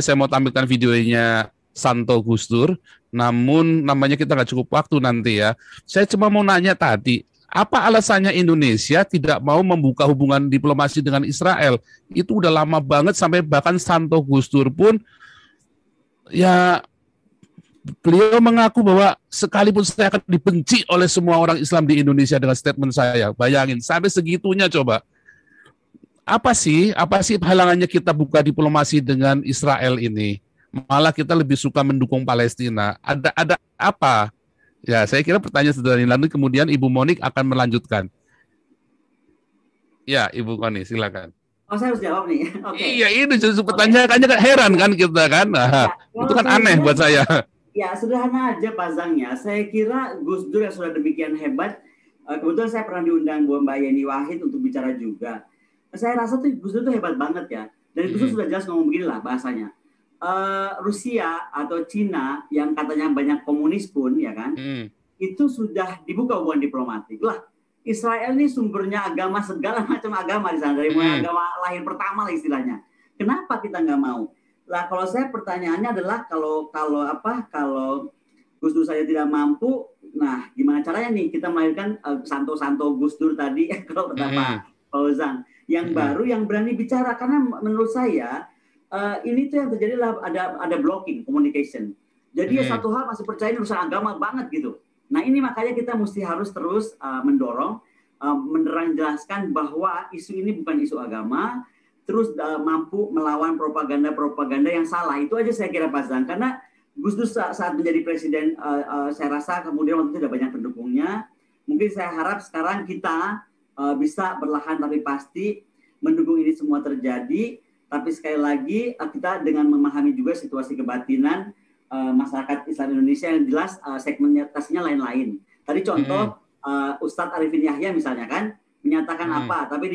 sebenarnya saya mau tampilkan videonya Santo Gustur, namun namanya kita nggak cukup waktu nanti ya. Saya cuma mau nanya tadi, apa alasannya Indonesia tidak mau membuka hubungan diplomasi dengan Israel? Itu udah lama banget sampai bahkan Santo Gustur pun ya beliau mengaku bahwa sekalipun saya akan dibenci oleh semua orang Islam di Indonesia dengan statement saya. Bayangin sampai segitunya coba apa sih apa sih halangannya kita buka diplomasi dengan Israel ini? Malah kita lebih suka mendukung Palestina. Ada ada apa? Ya, saya kira pertanyaan sederhana lalu kemudian Ibu Monik akan melanjutkan. Ya, Ibu Koni, silakan. Oh, saya harus jawab nih. Okay. Iya, ini justru pertanyaannya okay. kan heran kan kita kan. Nah, ya, itu kan ya, aneh buat saya. Ya. ya, sederhana aja pasangnya. Saya kira Gus Dur yang sudah demikian hebat, eh, kebetulan saya pernah diundang Bu Mbak Yeni Wahid untuk bicara juga saya rasa tuh Gus Dur tuh hebat banget ya. Dan Gus hmm. sudah jelas ngomong begini lah bahasanya. Uh, Rusia atau Cina yang katanya banyak komunis pun ya kan, hmm. itu sudah dibuka hubungan diplomatik lah. Israel ini sumbernya agama segala macam agama di sana dari mulai hmm. agama lahir pertama lah istilahnya. Kenapa kita nggak mau? Lah kalau saya pertanyaannya adalah kalau kalau apa kalau Gus Dur saja tidak mampu, nah gimana caranya nih kita melahirkan eh, santo-santo uh, Santo -santo Gus Dur tadi kalau kata hmm. Pak Fauzan yang hmm. baru yang berani bicara karena menurut saya uh, ini tuh yang terjadi lah ada ada blocking communication. Jadi hmm. satu hal masih percaya ini urusan agama banget gitu. Nah ini makanya kita mesti harus terus uh, mendorong, uh, menerang bahwa isu ini bukan isu agama, terus uh, mampu melawan propaganda-propaganda yang salah. Itu aja saya kira Pak Karena Gus Dur saat, saat menjadi presiden, uh, uh, saya rasa kemudian waktu itu sudah banyak pendukungnya. Mungkin saya harap sekarang kita uh, bisa berlahan tapi pasti mendukung ini semua terjadi. Tapi sekali lagi uh, kita dengan memahami juga situasi kebatinan uh, masyarakat Islam Indonesia yang jelas uh, segmentasinya lain-lain. Tadi contoh hmm. uh, Ustadz Arifin Yahya misalnya kan menyatakan hmm. apa, tapi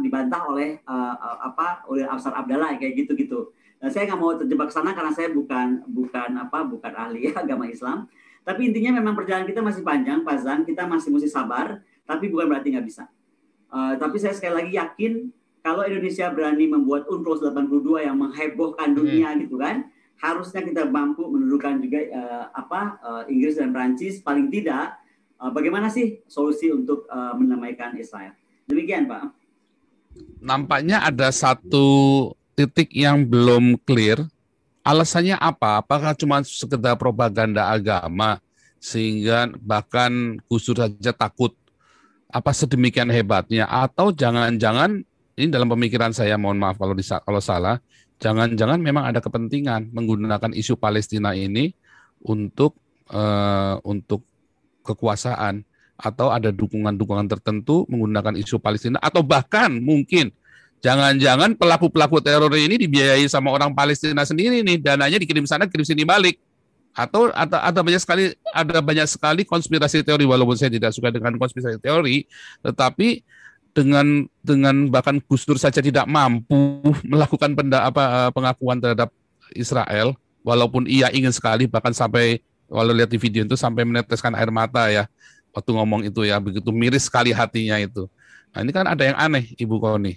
dibantah oleh uh, apa oleh Absar Abdallah kayak gitu gitu. Nah, saya nggak mau terjebak sana karena saya bukan bukan apa bukan ahli agama Islam. Tapi intinya memang perjalanan kita masih panjang, Pak Zan. Kita masih mesti sabar. Tapi bukan berarti nggak bisa. Uh, tapi saya sekali lagi yakin kalau Indonesia berani membuat UNCLOS 82 yang menghebohkan hmm. dunia hmm. gitu kan, harusnya kita mampu menurunkan juga uh, apa uh, Inggris dan Perancis paling tidak uh, bagaimana sih solusi untuk uh, menamaikan Israel. Demikian, Pak. Nampaknya ada satu titik yang belum clear. Alasannya apa? Apakah cuma sekedar propaganda agama sehingga bahkan kusur saja takut apa sedemikian iya. hebatnya atau jangan-jangan ini dalam pemikiran saya mohon maaf kalau disa, kalau salah jangan-jangan memang ada kepentingan menggunakan isu Palestina ini untuk uh, untuk kekuasaan atau ada dukungan-dukungan tertentu menggunakan isu Palestina atau bahkan mungkin jangan-jangan pelaku-pelaku teror ini dibiayai sama orang Palestina sendiri nih dananya dikirim sana kirim sini balik atau atau ada banyak sekali ada banyak sekali konspirasi teori walaupun saya tidak suka dengan konspirasi teori tetapi dengan dengan bahkan Gus Dur saja tidak mampu melakukan penda, apa eh, pengakuan terhadap Israel walaupun ia ingin sekali bahkan sampai kalau lihat di video itu sampai meneteskan air mata ya waktu ngomong itu ya begitu miris sekali hatinya itu nah ini kan ada yang aneh Ibu Koni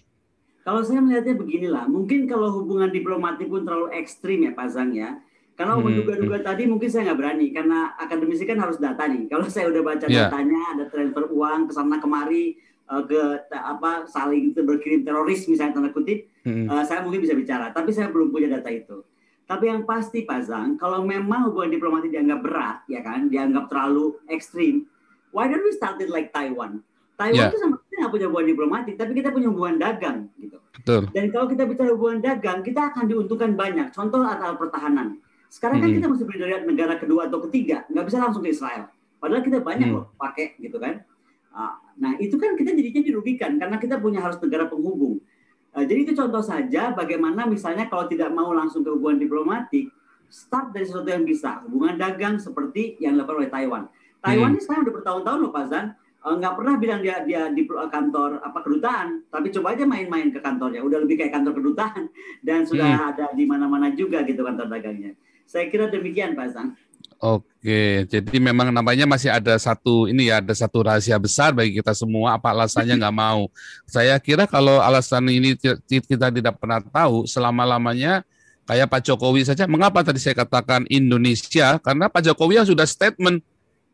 kalau saya melihatnya beginilah mungkin kalau hubungan diplomatik pun terlalu ekstrim ya Pak Zang ya kalau hmm, menduga-duga hmm. tadi mungkin saya nggak berani karena akademisi kan harus data nih. Kalau saya udah baca yeah. datanya ada transfer uang ke sana kemari eh, ke apa saling berkirim teroris misalnya tanda kutip, hmm. uh, saya mungkin bisa bicara. Tapi saya belum punya data itu. Tapi yang pasti Pak Zang, kalau memang hubungan diplomatik dianggap berat ya kan, dianggap terlalu ekstrim, why don't we start it like Taiwan? Taiwan yeah. itu sama kita nggak punya hubungan diplomatik, tapi kita punya hubungan dagang gitu. Betul. Dan kalau kita bicara hubungan dagang, kita akan diuntungkan banyak. Contoh atau pertahanan sekarang kan kita mesti beli dari negara kedua atau ketiga, nggak bisa langsung ke Israel. Padahal kita banyak hmm. loh pakai gitu kan. Ah, nah itu kan kita jadinya dirugikan karena kita punya harus negara penghubung. Ah, jadi itu contoh saja bagaimana misalnya kalau tidak mau langsung ke hubungan diplomatik, start dari sesuatu yang bisa, hubungan dagang seperti yang dilakukan oleh Taiwan. Taiwan hmm. ini sekarang udah bertahun-tahun loh Pak Zan, ah, nggak pernah bilang dia dia di eh, kantor apa kedutaan, tapi coba aja main-main ke kantornya, udah lebih kayak kantor kedutaan dan sudah hmm. ada di mana-mana juga gitu kantor dagangnya. Saya kira demikian Pak Zan. Oke, jadi memang namanya masih ada satu ini ya, ada satu rahasia besar bagi kita semua. Apa alasannya nggak mau? Saya kira kalau alasan ini kita tidak pernah tahu selama lamanya, kayak Pak Jokowi saja. Mengapa tadi saya katakan Indonesia? Karena Pak Jokowi yang sudah statement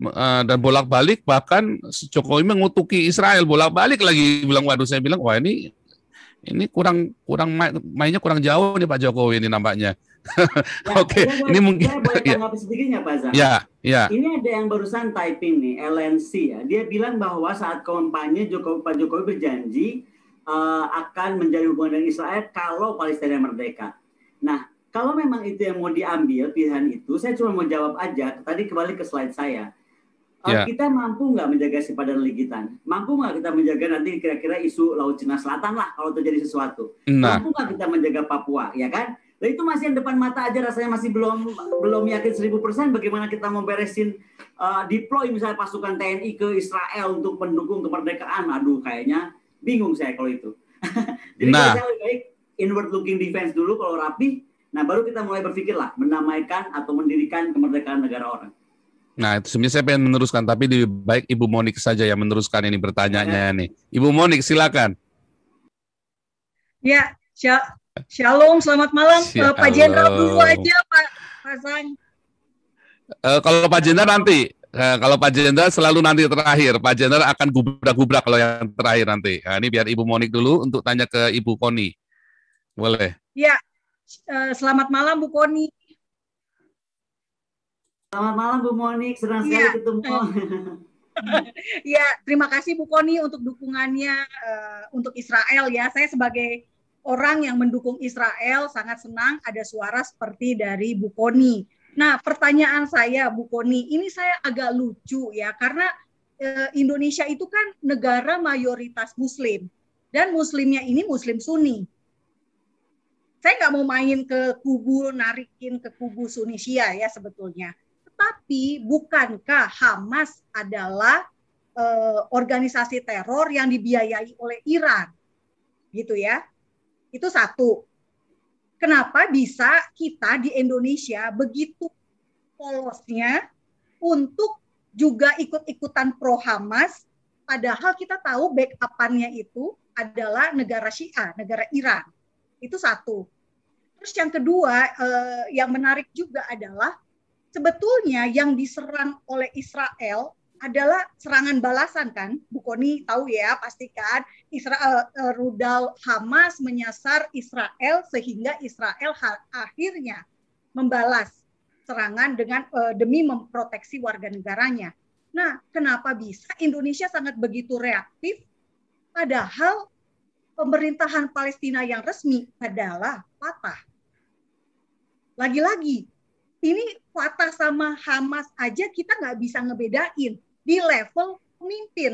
eh, dan bolak balik, bahkan Jokowi mengutuki Israel bolak balik lagi bilang, waduh saya bilang, wah ini ini kurang kurang mainnya kurang jauh nih Pak Jokowi ini nampaknya. Ya, Oke, okay. ini mungkin saya boleh ya. sedikit Pak Zah. Ya, ya. Ini ada yang barusan typing nih, LNC ya. Dia bilang bahwa saat kampanye Jokowi Pak Jokowi berjanji uh, akan menjadi hubungan dengan Israel kalau Palestina merdeka. Nah, kalau memang itu yang mau diambil pilihan itu, saya cuma mau jawab aja. Tadi kembali ke slide saya. Uh, ya. Kita mampu nggak menjaga sepadan Legitan? Mampu nggak kita menjaga nanti kira-kira isu Laut Cina Selatan lah kalau terjadi sesuatu? Nah. Mampu nggak kita menjaga Papua, ya kan? Nah, itu masih yang depan mata aja rasanya masih belum belum yakin 1000% bagaimana kita mau uh, eh, deploy misalnya pasukan TNI ke Israel untuk mendukung kemerdekaan. Aduh kayaknya bingung saya kalau itu. Jadi nah. saya lebih baik inward looking defense dulu kalau rapi, nah baru kita mulai berpikir lah menamaikan atau mendirikan kemerdekaan negara orang. Nah, itu sebenarnya saya pengen meneruskan, tapi lebih baik Ibu Monik saja yang meneruskan ini bertanya ya. Iya. nih. Ibu Monik, silakan. Ya, Shalom, selamat malam. Shalom. Pak Jenderal dulu aja, Pak Hasan. Uh, eh, kalau Pak Jenderal nanti, uh, kalau Pak Jenderal selalu nanti terakhir. Pak Jenderal akan gubrak-gubrak kalau yang terakhir nanti. Nah, ini biar Ibu Monik dulu untuk tanya ke Ibu Koni. Boleh? Ya, uh, selamat malam Bu Koni. Selamat malam Bu Monik, senang iya. sekali ketemu. ya, terima kasih Bu Koni untuk dukungannya uh, untuk Israel ya. Saya sebagai orang yang mendukung Israel sangat senang ada suara seperti dari Bu Koni. Nah, pertanyaan saya Bu Koni, ini saya agak lucu ya karena e, Indonesia itu kan negara mayoritas Muslim dan Muslimnya ini Muslim Sunni. Saya nggak mau main ke kubu narikin ke kubu Sunni Syiah ya sebetulnya. Tetapi bukankah Hamas adalah e, organisasi teror yang dibiayai oleh Iran, gitu ya? Itu satu. Kenapa bisa kita di Indonesia begitu polosnya untuk juga ikut-ikutan pro Hamas, padahal kita tahu backupannya itu adalah negara Syiah, negara Iran. Itu satu. Terus yang kedua eh, yang menarik juga adalah sebetulnya yang diserang oleh Israel adalah serangan balasan kan. Bu Koni tahu ya pastikan Israel eh, rudal Hamas menyasar Israel sehingga Israel akhirnya membalas serangan dengan eh, demi memproteksi warga negaranya. Nah, kenapa bisa Indonesia sangat begitu reaktif padahal pemerintahan Palestina yang resmi adalah patah. Lagi-lagi ini Fatah sama Hamas aja kita nggak bisa ngebedain di level pemimpin.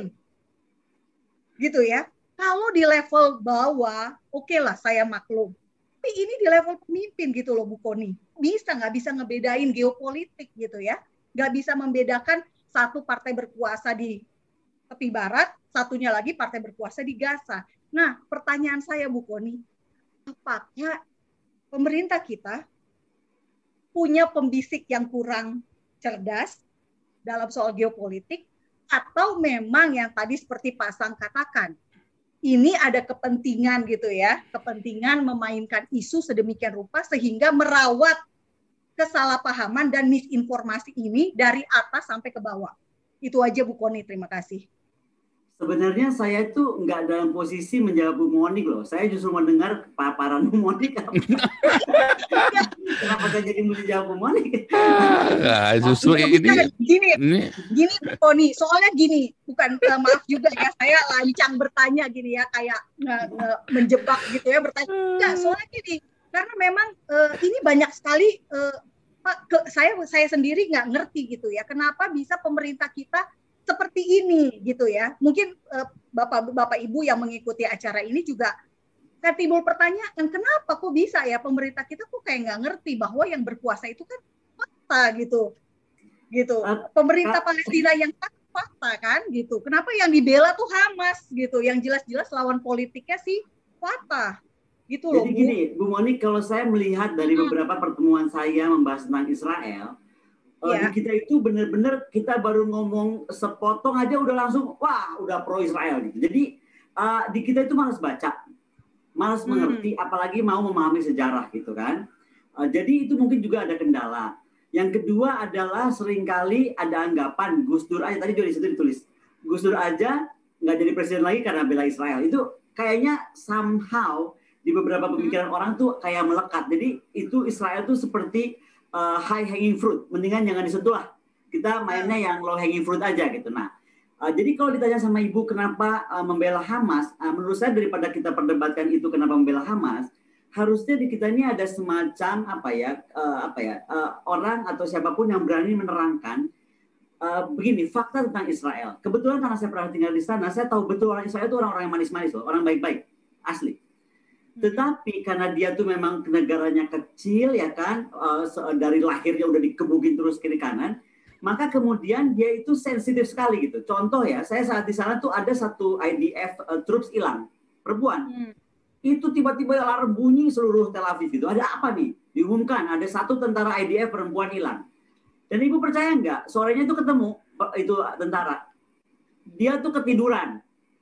Gitu ya. Kalau di level bawah, oke okay lah saya maklum. Tapi ini di level pemimpin gitu loh Bu Koni. Bisa nggak bisa ngebedain geopolitik gitu ya. Nggak bisa membedakan satu partai berkuasa di tepi barat, satunya lagi partai berkuasa di Gaza. Nah pertanyaan saya Bu Koni, apakah pemerintah kita punya pembisik yang kurang cerdas dalam soal geopolitik atau memang yang tadi seperti pasang katakan ini ada kepentingan gitu ya kepentingan memainkan isu sedemikian rupa sehingga merawat kesalahpahaman dan misinformasi ini dari atas sampai ke bawah itu aja Bu Koni terima kasih Sebenarnya saya itu nggak dalam posisi menjawab Bu Monik loh. Saya justru mendengar paparan Bu Monik. Kenapa saya jadi mesti jawab Bu Monik? nah, justru nah, ini, gini, ini. Gini, Tony. Soalnya gini, bukan uh, maaf juga ya. Saya lancang bertanya gini ya, kayak uh, uh, menjebak gitu ya bertanya. Enggak, soalnya gini. Karena memang uh, ini banyak sekali uh, Pak, ke, saya saya sendiri nggak ngerti gitu ya kenapa bisa pemerintah kita seperti ini gitu ya. Mungkin Bapak-bapak eh, uh, Ibu yang mengikuti acara ini juga kan timbul pertanyaan kenapa kok bisa ya pemerintah kita kok kayak nggak ngerti bahwa yang berkuasa itu kan fakta gitu. Gitu. Ah, pemerintah ah. Palestina yang kan fakta kan gitu. Kenapa yang dibela tuh Hamas gitu, yang jelas-jelas lawan politiknya sih fakta. Gitu loh. Jadi gini, Bu Monik, kalau saya melihat dari hmm. beberapa pertemuan saya membahas tentang Israel, yeah. Oh, iya. di kita itu benar-benar kita baru ngomong sepotong aja udah langsung wah udah pro Israel gitu. Jadi uh, di kita itu malas baca, malas hmm. mengerti, apalagi mau memahami sejarah gitu kan. Uh, jadi itu mungkin juga ada kendala. Yang kedua adalah seringkali ada anggapan Gus Dur aja tadi juga di situ ditulis Gus Dur aja nggak jadi presiden lagi karena bela Israel itu kayaknya somehow di beberapa hmm. pemikiran hmm. orang tuh kayak melekat. Jadi itu Israel tuh seperti uh, high hanging fruit. Mendingan jangan disentuh lah. Kita mainnya yang low hanging fruit aja gitu. Nah, uh, jadi kalau ditanya sama ibu kenapa uh, membela Hamas, uh, menurut saya daripada kita perdebatkan itu kenapa membela Hamas, harusnya di kita ini ada semacam apa ya, uh, apa ya, uh, orang atau siapapun yang berani menerangkan Uh, begini fakta tentang Israel. Kebetulan karena saya pernah tinggal di sana, saya tahu betul orang Israel itu orang-orang yang manis-manis loh, orang baik-baik, asli. Tetapi karena dia tuh memang negaranya kecil ya kan, eh, dari lahirnya udah dikebukin terus kiri kanan, maka kemudian dia itu sensitif sekali gitu. Contoh ya, saya saat di sana tuh ada satu IDF uh, eh, troops hilang, perempuan. Hmm. Itu tiba-tiba alarm bunyi seluruh Tel Aviv itu Ada apa nih? Diumumkan ada satu tentara IDF perempuan hilang. Dan ibu percaya nggak? Sorenya itu ketemu eh, itu tentara. Dia tuh ketiduran,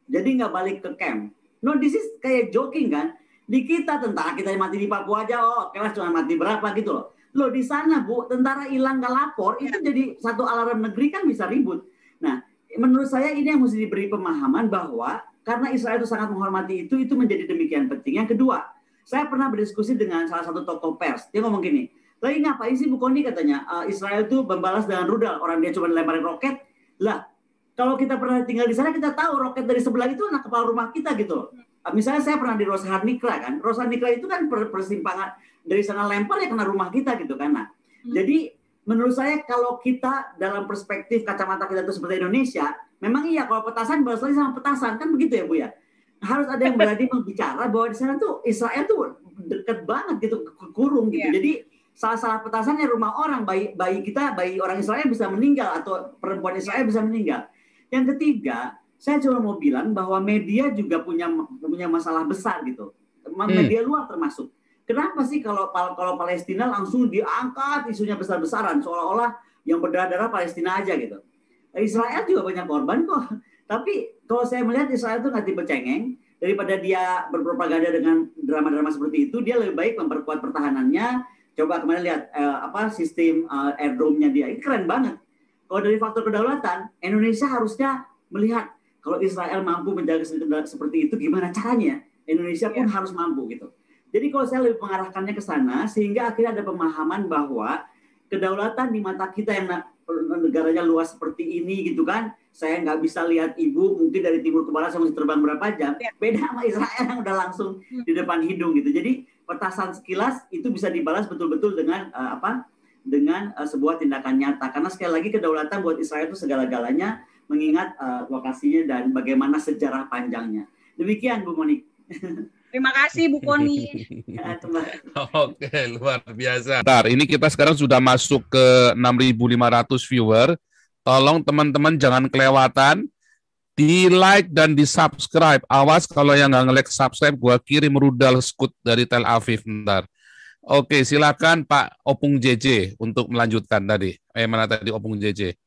jadi nggak balik ke camp. No, this is kayak joking kan? Di kita tentara kita yang mati di Papua aja, oh kelas cuma mati berapa gitu loh. Lo di sana bu, tentara hilang nggak lapor, itu iya. jadi satu alarm negeri kan bisa ribut. Nah, menurut saya ini yang mesti diberi pemahaman bahwa karena Israel itu sangat menghormati itu, itu menjadi demikian penting. Yang kedua, saya pernah berdiskusi dengan salah satu tokoh pers, dia ngomong gini, lagi ngapain sih Bu Koni katanya, uh, Israel itu membalas dengan rudal, orang dia cuma lemparin roket, lah kalau kita pernah tinggal di sana kita tahu roket dari sebelah itu anak kepala rumah kita gitu Ah, misalnya saya pernah di Rosahat Nikla kan, Rosahat Nikla itu kan persimpangan dari sana lempar ya kena rumah kita gitu kan. Nah, hmm. jadi menurut saya kalau kita dalam perspektif kacamata kita itu seperti Indonesia, memang iya kalau petasan balas lagi sama petasan kan begitu ya Bu ya. Harus ada yang berani berbicara bahwa di sana tuh Israel tuh deket banget gitu ke kurung gitu. Yeah. Jadi salah-salah petasannya rumah orang bayi bayi kita bayi orang Israel bisa meninggal atau perempuan Israel bisa meninggal. Yang ketiga, saya cuma mau bilang bahwa media juga punya punya masalah besar gitu. Hmm. Media hmm. luar termasuk. Kenapa sih kalau kalau Palestina langsung diangkat isunya besar-besaran seolah-olah yang berdarah-darah Palestina aja gitu. Israel juga banyak korban kok. Tapi kalau saya melihat Israel itu nggak tipe cengeng, daripada dia berpropaganda dengan drama-drama seperti itu, dia lebih baik memperkuat pertahanannya. Coba kemarin lihat eh, apa sistem eh, dome nya dia, ini keren banget. Kalau dari faktor kedaulatan, Indonesia harusnya melihat kalau Israel mampu menjaga seperti itu, gimana caranya? Indonesia pun ya. harus mampu gitu. Jadi kalau saya lebih mengarahkannya ke sana, sehingga akhirnya ada pemahaman bahwa kedaulatan di mata kita yang negaranya luas seperti ini gitu kan, saya nggak bisa lihat ibu mungkin dari timur ke barat saya terbang berapa jam. Iya. Beda sama Israel yang udah langsung hmm. di depan hidung gitu. Jadi petasan sekilas itu bisa dibalas betul-betul dengan uh, apa? Dengan uh, sebuah tindakan nyata. Karena sekali lagi kedaulatan buat Israel itu segala-galanya mengingat uh, lokasinya dan bagaimana sejarah panjangnya. Demikian Bu Monik. Terima kasih Bu Koni. Ya, Oke, luar biasa. Bentar, ini kita sekarang sudah masuk ke 6.500 viewer. Tolong teman-teman jangan kelewatan. Di like dan di subscribe. Awas kalau yang nggak nge-like subscribe, gua kirim rudal skut dari Tel Aviv ntar. Oke, silakan Pak Opung JJ untuk melanjutkan tadi. Eh, mana tadi Opung JJ?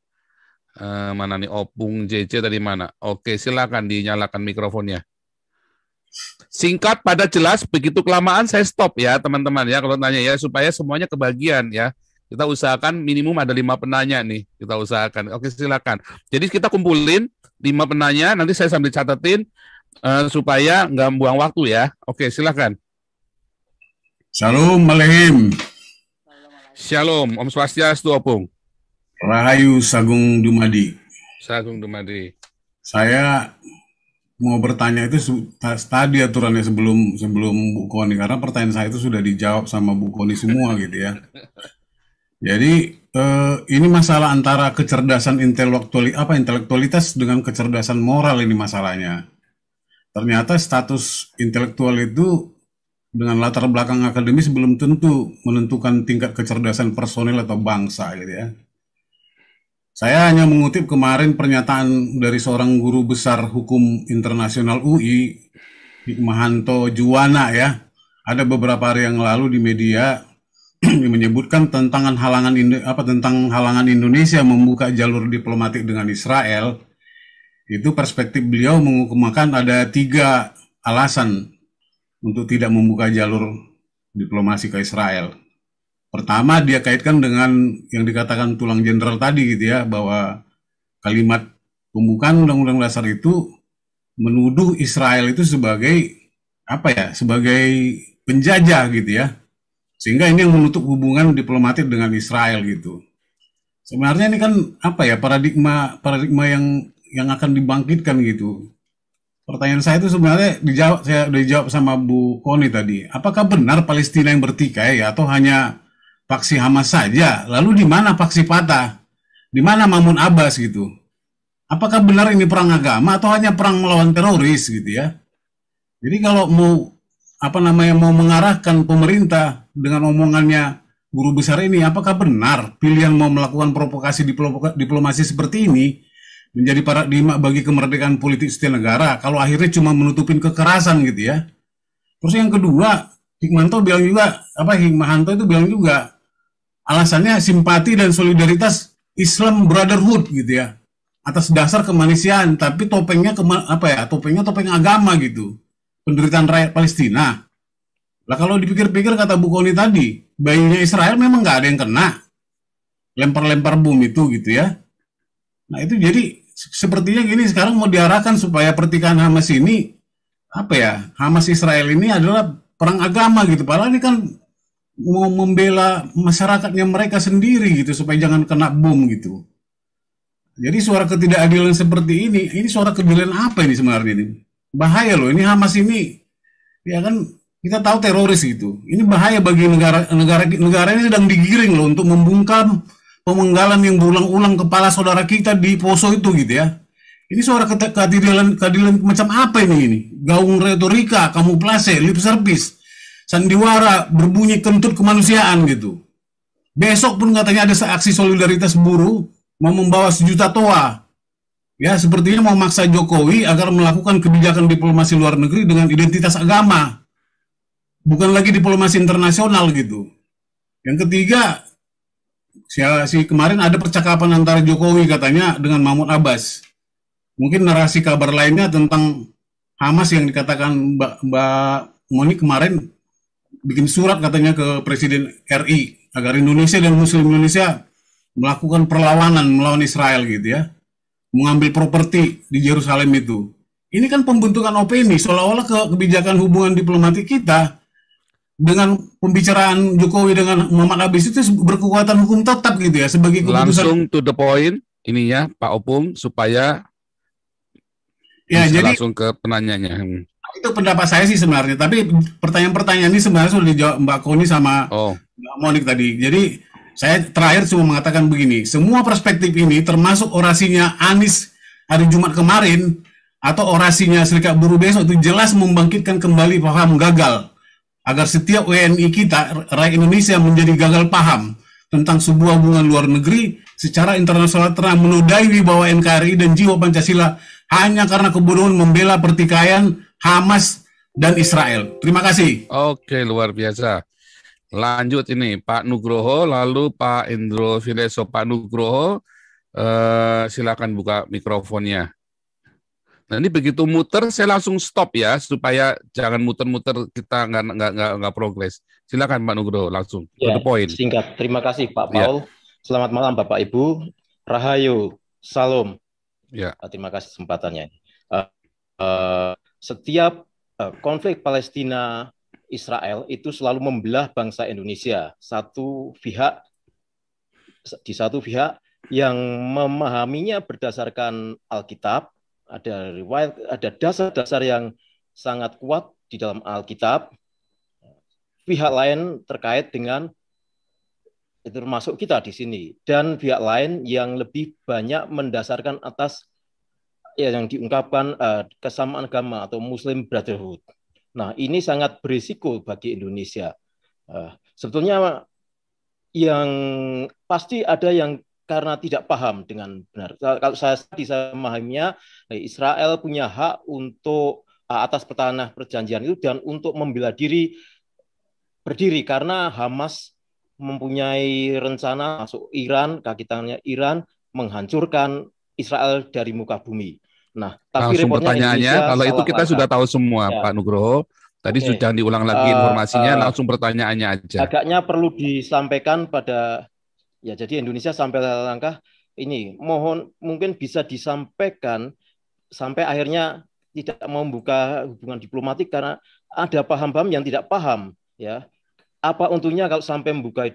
Eh, mana nih Opung oh, JC tadi mana? Oke, silakan dinyalakan mikrofonnya. Singkat pada jelas, begitu kelamaan saya stop ya teman-teman ya kalau tanya ya supaya semuanya kebagian ya. Kita usahakan minimum ada lima penanya nih, kita usahakan. Oke, silakan. Jadi kita kumpulin lima penanya, nanti saya sambil catetin uh, eh, supaya nggak buang waktu ya. Oke, silakan. Shalom, Malehim. Shalom, Om Swastiastu, Opung. Rahayu Sagung Dumadi. Sagung Dumadi. Saya mau bertanya itu tadi aturannya sebelum sebelum Bu Koni karena pertanyaan saya itu sudah dijawab sama Bu Koni semua gitu ya. Jadi eh, ini masalah antara kecerdasan intelektual apa intelektualitas dengan kecerdasan moral ini masalahnya. Ternyata status intelektual itu dengan latar belakang akademis belum tentu menentukan tingkat kecerdasan personil atau bangsa gitu ya. Saya hanya mengutip kemarin pernyataan dari seorang guru besar hukum internasional UI, Mahanto Juwana ya. Ada beberapa hari yang lalu di media menyebutkan tentang halangan apa tentang halangan Indonesia membuka jalur diplomatik dengan Israel itu perspektif beliau mengukumkan ada tiga alasan untuk tidak membuka jalur diplomasi ke Israel Pertama dia kaitkan dengan yang dikatakan tulang jenderal tadi gitu ya bahwa kalimat pembukaan undang-undang dasar itu menuduh Israel itu sebagai apa ya sebagai penjajah gitu ya sehingga ini yang menutup hubungan diplomatik dengan Israel gitu sebenarnya ini kan apa ya paradigma paradigma yang yang akan dibangkitkan gitu pertanyaan saya itu sebenarnya dijawab saya udah dijawab sama Bu Koni tadi. Apakah benar Palestina yang bertikai ya atau hanya Paksi Hamas saja. Lalu di mana Paksi Fatah? Di mana Mamun Abbas gitu? Apakah benar ini perang agama atau hanya perang melawan teroris gitu ya? Jadi kalau mau apa namanya mau mengarahkan pemerintah dengan omongannya guru besar ini, apakah benar pilihan mau melakukan provokasi diplomasi seperti ini menjadi paradigma bagi kemerdekaan politik setiap negara kalau akhirnya cuma menutupin kekerasan gitu ya? Terus yang kedua, Hikmanto bilang juga apa Hikmahanto itu bilang juga Alasannya simpati dan solidaritas Islam Brotherhood gitu ya. Atas dasar kemanusiaan, tapi topengnya kema, apa ya? Topengnya topeng agama gitu. Penderitaan rakyat Palestina. Lah kalau dipikir-pikir kata Bu Koni tadi, bayinya Israel memang nggak ada yang kena. Lempar-lempar bom itu gitu ya. Nah itu jadi sepertinya gini sekarang mau diarahkan supaya pertikaian Hamas ini apa ya Hamas Israel ini adalah perang agama gitu. Padahal ini kan mau membela masyarakatnya mereka sendiri gitu supaya jangan kena bom gitu. Jadi suara ketidakadilan seperti ini, ini suara keadilan apa ini sebenarnya ini? Bahaya loh, ini Hamas ini ya kan kita tahu teroris gitu. Ini bahaya bagi negara negara negara ini sedang digiring loh untuk membungkam pemenggalan yang berulang-ulang kepala saudara kita di Poso itu gitu ya. Ini suara ketidakadilan, keadilan macam apa ini ini? Gaung retorika, kamuflase, lip service sandiwara berbunyi kentut kemanusiaan gitu. Besok pun katanya ada aksi solidaritas buruh mau membawa sejuta toa. Ya, sepertinya mau maksa Jokowi agar melakukan kebijakan diplomasi luar negeri dengan identitas agama. Bukan lagi diplomasi internasional gitu. Yang ketiga, si kemarin ada percakapan antara Jokowi katanya dengan Mahmud Abbas. Mungkin narasi kabar lainnya tentang Hamas yang dikatakan Mbak, Mbak Moni kemarin bikin surat katanya ke Presiden RI agar Indonesia dan Muslim Indonesia melakukan perlawanan melawan Israel gitu ya, mengambil properti di Yerusalem itu. Ini kan pembentukan opini seolah-olah ke kebijakan hubungan diplomatik kita dengan pembicaraan Jokowi dengan Muhammad Abis itu berkekuatan hukum tetap gitu ya sebagai keputusan. Langsung to the point ini ya Pak Opung supaya ya, jadi, langsung ke penanyanya. Hmm itu pendapat saya sih sebenarnya. Tapi pertanyaan-pertanyaan ini sebenarnya sudah dijawab Mbak Koni sama oh. Mbak Monik tadi. Jadi saya terakhir cuma mengatakan begini, semua perspektif ini termasuk orasinya Anies hari Jumat kemarin atau orasinya Serikat Buruh besok itu jelas membangkitkan kembali paham gagal agar setiap WNI kita rakyat Indonesia menjadi gagal paham tentang sebuah hubungan luar negeri secara internasional terang menodai wibawa NKRI dan jiwa Pancasila hanya karena kebodohan membela pertikaian Hamas dan Israel. Terima kasih. Oke, luar biasa. Lanjut ini Pak Nugroho, lalu Pak Indro Fileso. Pak Nugroho, eh, silakan buka mikrofonnya. Nah, ini begitu muter, saya langsung stop ya supaya jangan muter-muter kita nggak nggak nggak nggak progres. Silakan Pak Nugroho langsung. Ya, the point. Singkat. Terima kasih Pak ya. Paul. Ya. Selamat malam Bapak Ibu. Rahayu, salam. Ya. Ah, terima kasih kesempatannya. Uh, uh, setiap uh, konflik Palestina Israel itu selalu membelah bangsa Indonesia. Satu pihak di satu pihak yang memahaminya berdasarkan Alkitab, ada riwayat ada dasar-dasar yang sangat kuat di dalam Alkitab. Pihak lain terkait dengan itu termasuk kita di sini dan pihak lain yang lebih banyak mendasarkan atas ya yang diungkapkan uh, kesamaan agama atau Muslim Brotherhood. Nah, ini sangat berisiko bagi Indonesia. Uh, sebetulnya yang pasti ada yang karena tidak paham dengan benar. Kalau saya bisa memahaminya, eh, Israel punya hak untuk atas pertanah perjanjian itu dan untuk membela diri berdiri karena Hamas mempunyai rencana masuk Iran, kaki tangannya Iran menghancurkan Israel dari muka bumi. Nah, tapi Langsung pertanyaannya, Indonesia kalau itu kita sudah tahu semua, ya. Pak Nugroho. Tadi okay. sudah diulang lagi eh, informasinya, uh, uh, langsung pertanyaannya aja. Agaknya perlu disampaikan pada ya jadi Indonesia sampai langkah ini mohon mungkin bisa disampaikan sampai akhirnya tidak mau membuka hubungan diplomatik karena ada paham-paham yang tidak paham ya. Apa untungnya kalau sampai membuka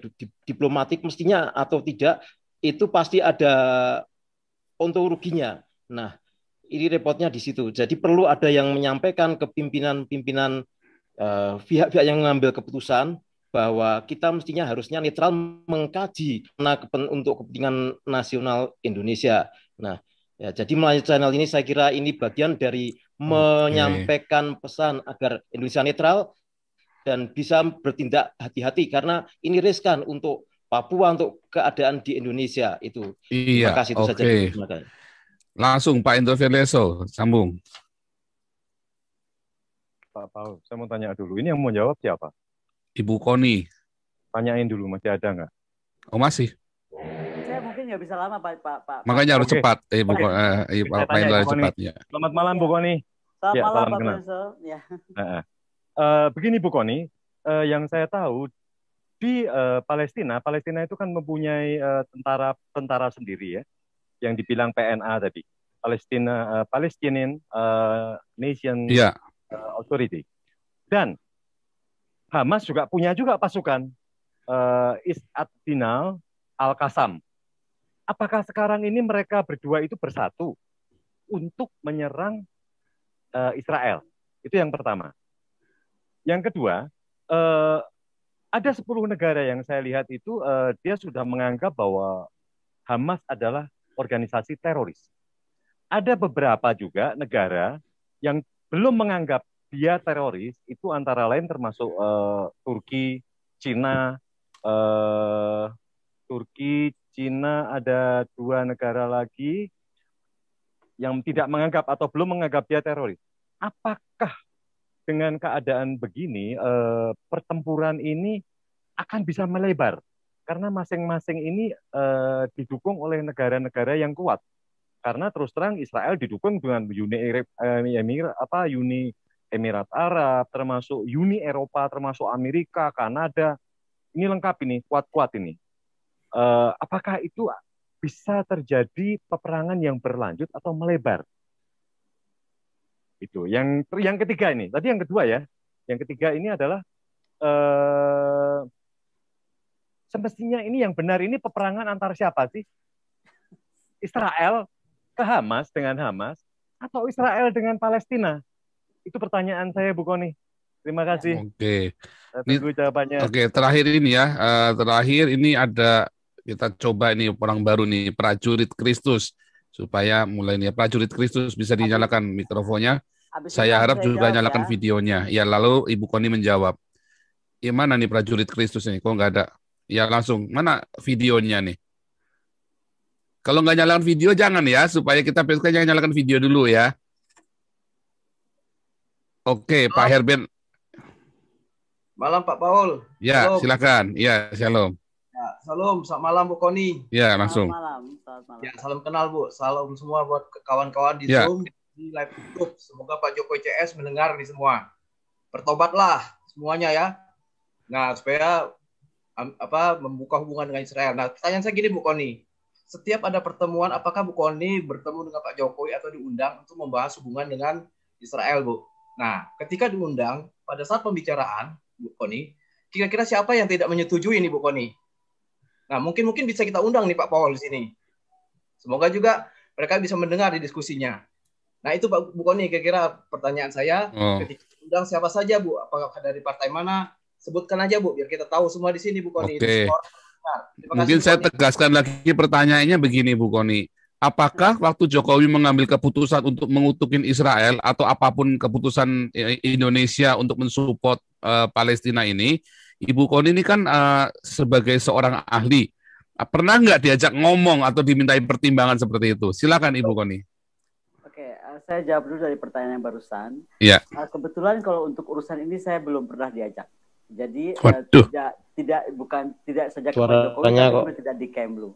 diplomatik mestinya atau tidak itu pasti ada untuk ruginya. Nah, ini repotnya di situ. Jadi perlu ada yang menyampaikan ke pimpinan-pimpinan eh, pihak-pihak yang mengambil keputusan bahwa kita mestinya harusnya netral mengkaji untuk kepentingan nasional Indonesia. Nah, ya, jadi melalui channel ini saya kira ini bagian dari menyampaikan pesan agar Indonesia netral dan bisa bertindak hati-hati karena ini riskan untuk Papua untuk keadaan di Indonesia itu. Iya. Terima kasih itu okay. saja. Terima kasih. Langsung Pak Indro Firleso, sambung. Pak Paul, saya mau tanya dulu. Ini yang mau jawab siapa? Ibu Koni. Tanyain dulu, masih ada nggak? Oh masih. Saya mungkin nggak bisa lama Pak. Pak, Pak. Makanya harus okay. cepat, eh, Bu, okay. eh, eh Pak Indro harus cepat. Ya. Selamat malam Bu Koni. Selamat ya, malam Pak Firleso. Ya. Nah, uh, begini Bu Koni, uh, eh, yang saya tahu di uh, eh, Palestina, Palestina itu kan mempunyai uh, tentara tentara sendiri ya, yang dibilang PNA tadi, Palestina uh, Palestinian uh, Nation yeah. Iya. Authority, dan Hamas juga punya juga pasukan uh, Is Al Qasam. Apakah sekarang ini mereka berdua itu bersatu untuk menyerang uh, Israel? Itu yang pertama. Yang kedua, uh, ada 10 negara yang saya lihat itu uh, dia sudah menganggap bahwa Hamas adalah organisasi teroris. Ada beberapa juga negara yang belum menganggap dia teroris itu antara lain termasuk uh, Turki, Cina, uh, Turki, Cina ada dua negara lagi yang tidak menganggap atau belum menganggap dia teroris. Apakah dengan keadaan begini eh, pertempuran ini akan bisa melebar karena masing-masing ini eh, didukung oleh negara-negara yang kuat karena terus terang Israel didukung dengan Uni eh, Emir apa Uni Emirat Arab termasuk Uni Eropa termasuk Amerika Kanada ini lengkap ini kuat-kuat ini eh, apakah itu bisa terjadi peperangan yang berlanjut atau melebar itu yang yang ketiga ini tadi yang kedua ya yang ketiga ini adalah uh, semestinya ini yang benar ini peperangan antara siapa sih Israel ke Hamas dengan Hamas atau Israel dengan Palestina itu pertanyaan saya Bu Koni terima kasih oke okay. jawabannya oke okay, terakhir ini ya uh, terakhir ini ada kita coba ini orang baru nih prajurit Kristus supaya mulai ini prajurit Kristus bisa dinyalakan mikrofonnya. Habis saya harap saya juga jawab, ya. nyalakan ya. videonya. Ya lalu Ibu Koni menjawab, ya mana nih prajurit Kristus ini? Kok nggak ada? Ya langsung, mana videonya nih? Kalau nggak nyalakan video jangan ya, supaya kita besok jangan nyalakan video dulu ya. Oke, Halo. Pak Herben. Malam Pak Paul. Ya, Halo. silakan. Ya, shalom. Ya, salam, selamat malam Bu Koni. Ya, langsung. Selamat malam, selamat malam. Ya, salam kenal Bu. Salam semua buat kawan-kawan di ya. Zoom, di live YouTube. Semoga Pak Joko CS mendengar nih semua. Bertobatlah semuanya ya. Nah, supaya apa membuka hubungan dengan Israel. Nah, pertanyaan saya gini Bu Koni. Setiap ada pertemuan, apakah Bu Koni bertemu dengan Pak Jokowi atau diundang untuk membahas hubungan dengan Israel, Bu? Nah, ketika diundang, pada saat pembicaraan, Bu Koni, kira-kira siapa yang tidak menyetujui ini, Bu Koni? Nah, mungkin mungkin bisa kita undang nih Pak Paul di sini. Semoga juga mereka bisa mendengar di diskusinya. Nah, itu Pak Bu Koni kira-kira pertanyaan saya oh. ketika undang siapa saja Bu? Apakah dari partai mana? Sebutkan aja Bu biar kita tahu semua di sini Bu Koni. Oke. Nah, mungkin saya Koni. tegaskan lagi pertanyaannya begini Bu Koni. Apakah waktu Jokowi mengambil keputusan untuk mengutukin Israel atau apapun keputusan eh, Indonesia untuk mensupport uh, Palestina ini, Ibu Koni ini kan uh, sebagai seorang ahli, eh, pernah nggak diajak ngomong atau dimintai pertimbangan seperti itu? Silakan Ibu Koni. Oke, eh, saya jawab dulu dari pertanyaan yang barusan. Ya. kebetulan kalau untuk urusan ini saya belum pernah diajak. Jadi Uh, tidak tidak bukan tidak sejak Suara Pak Jokowi kok. tidak di Kemlu.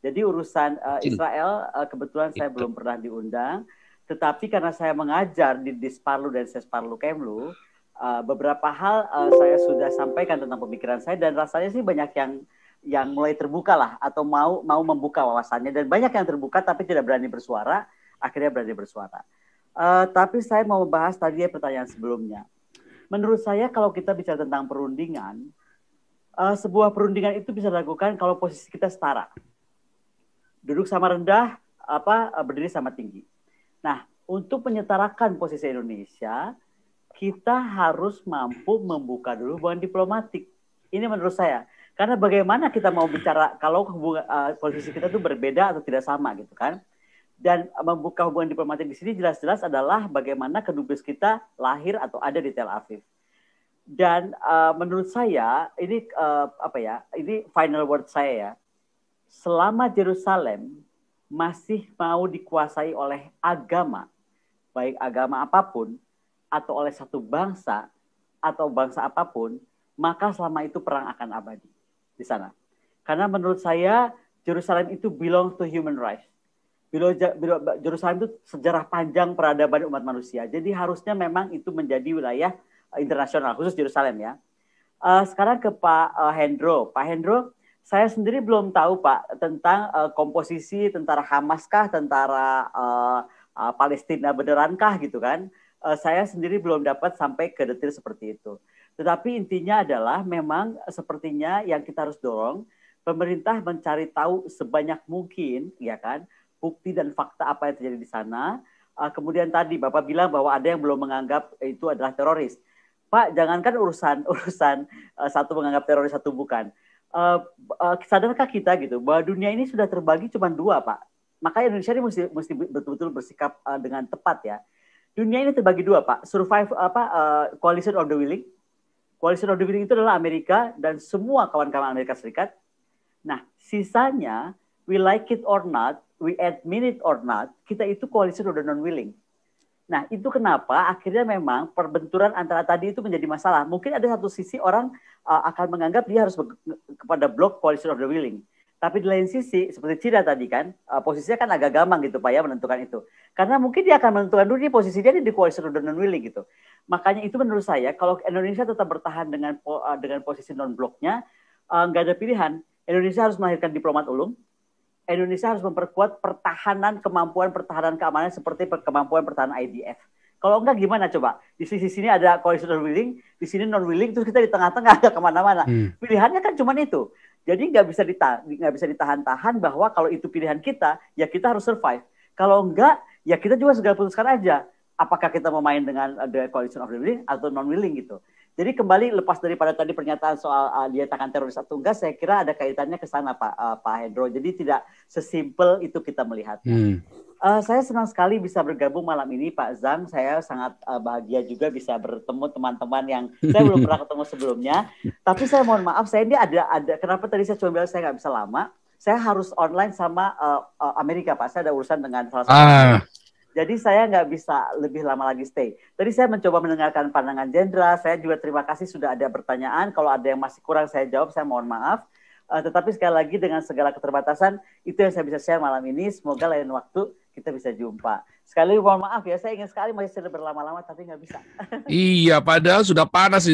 Jadi urusan uh, Israel uh, kebetulan saya iya. belum pernah diundang, tetapi karena saya mengajar di Disparlu dan Sesparlu Kemlu, uh, beberapa hal uh, saya sudah sampaikan tentang pemikiran saya dan rasanya sih banyak yang yang mulai terbuka lah atau mau mau membuka wawasannya dan banyak yang terbuka tapi tidak berani bersuara akhirnya berani bersuara. Uh, tapi saya mau membahas tadi ya pertanyaan sebelumnya. Menurut saya kalau kita bicara tentang perundingan, uh, sebuah perundingan itu bisa dilakukan kalau posisi kita setara, duduk sama rendah, apa berdiri sama tinggi. Nah, untuk menyetarakan posisi Indonesia, kita harus mampu membuka dulu hubungan diplomatik. Ini menurut saya. Karena bagaimana kita mau bicara kalau hubungan, uh, posisi kita itu berbeda atau tidak sama gitu kan. Dan membuka hubungan diplomatik di sini jelas-jelas adalah bagaimana kedubes kita lahir atau ada di Tel Aviv. Dan uh, menurut saya ini uh, apa ya? Ini final word saya ya. Selama Jerusalem masih mau dikuasai oleh agama, baik agama apapun, atau oleh satu bangsa atau bangsa apapun, maka selama itu perang akan abadi di sana. Karena menurut saya Jerusalem itu belongs to human rights. Jerusalem itu sejarah panjang peradaban umat manusia. Jadi harusnya memang itu menjadi wilayah eh, internasional khusus Jerusalem ya. Eh, sekarang ke Pak eh, Hendro. Pak Hendro, saya sendiri belum tahu Pak tentang komposisi tentara Hamas kah, tentara uh, uh, Palestina benerankah gitu kan? uh, saya sendiri belum dapat sampai ke detail seperti itu. Tetapi intinya adalah memang sepertinya yang kita harus dorong pemerintah mencari tahu sebanyak mungkin ya kan bukti dan fakta apa yang terjadi di sana. Uh, kemudian tadi Bapak bilang bahwa ada yang belum menganggap itu adalah teroris. Pak, jangankan urusan urusan uh, satu menganggap teroris satu bukan. Uh, uh, sadarkah kita gitu bahwa dunia ini sudah terbagi cuma dua, Pak. Makanya Indonesia ini mesti mesti betul-betul bersikap uh, dengan tepat ya dunia ini terbagi dua pak survive apa uh, coalition of the willing coalition of the willing itu adalah Amerika dan semua kawan-kawan Amerika Serikat nah sisanya we like it or not we admit it or not kita itu coalition of the non willing nah itu kenapa akhirnya memang perbenturan antara tadi itu menjadi masalah mungkin ada satu sisi orang uh, akan menganggap dia harus kepada blok coalition of the willing tapi di lain sisi, seperti Cina tadi kan, uh, posisinya kan agak gampang gitu Pak ya menentukan itu. Karena mungkin dia akan menentukan dulu dia posisi dia di koalisi dan non willing gitu. Makanya itu menurut saya kalau Indonesia tetap bertahan dengan uh, dengan posisi non bloknya eh, nggak uh, ada pilihan. Indonesia harus melahirkan diplomat ulung. Indonesia harus memperkuat pertahanan kemampuan pertahanan keamanan seperti kemampuan pertahanan IDF. Kalau enggak gimana coba? Di sisi sini ada koalisi non willing, di sini non willing, terus kita di tengah-tengah ada kemana-mana. Hmm. Pilihannya kan cuma itu. Jadi nggak bisa ditahan, nggak bisa ditahan-tahan bahwa kalau itu pilihan kita, ya kita harus survive. Kalau enggak, ya kita juga segera putuskan aja apakah kita mau main dengan uh, the coalition of the willing atau non willing gitu. Jadi kembali lepas daripada tadi pernyataan soal uh, dia tangan teroris atau enggak, saya kira ada kaitannya ke sana Pak uh, Pak Hendro. Jadi tidak sesimpel itu kita melihatnya. Hmm. Uh, saya senang sekali bisa bergabung malam ini Pak Zhang. Saya sangat uh, bahagia juga bisa bertemu teman-teman yang saya belum pernah ketemu sebelumnya. Tapi saya mohon maaf, saya ini ada ada kenapa tadi saya cuma bilang saya nggak bisa lama. Saya harus online sama uh, Amerika Pak. Saya ada urusan dengan salah satu. Ah jadi saya nggak bisa lebih lama lagi stay. Tadi saya mencoba mendengarkan pandangan Jenderal. Saya juga terima kasih sudah ada pertanyaan. Kalau ada yang masih kurang saya jawab, saya mohon maaf. Uh, tetapi sekali lagi dengan segala keterbatasan itu yang saya bisa share malam ini. Semoga lain waktu kita bisa jumpa. Sekali mohon maaf ya, saya ingin sekali masih berlama-lama tapi nggak bisa. iya, padahal sudah panas